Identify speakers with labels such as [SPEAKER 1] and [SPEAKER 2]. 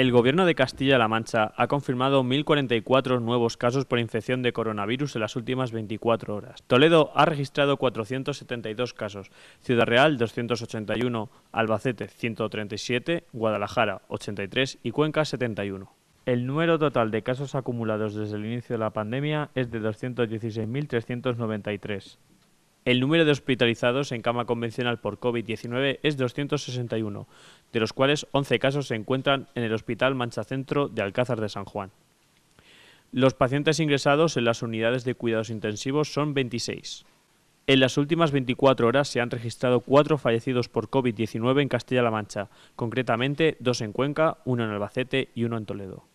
[SPEAKER 1] El gobierno de Castilla-La Mancha ha confirmado 1.044 nuevos casos por infección de coronavirus en las últimas 24 horas. Toledo ha registrado 472 casos, Ciudad Real 281, Albacete 137, Guadalajara 83 y Cuenca 71. El número total de casos acumulados desde el inicio de la pandemia es de 216.393. El número de hospitalizados en cama convencional por COVID-19 es 261, de los cuales 11 casos se encuentran en el Hospital Mancha Centro de Alcázar de San Juan. Los pacientes ingresados en las unidades de cuidados intensivos son 26. En las últimas 24 horas se han registrado cuatro fallecidos por COVID-19 en Castilla-La Mancha, concretamente dos en Cuenca, uno en Albacete y uno en Toledo.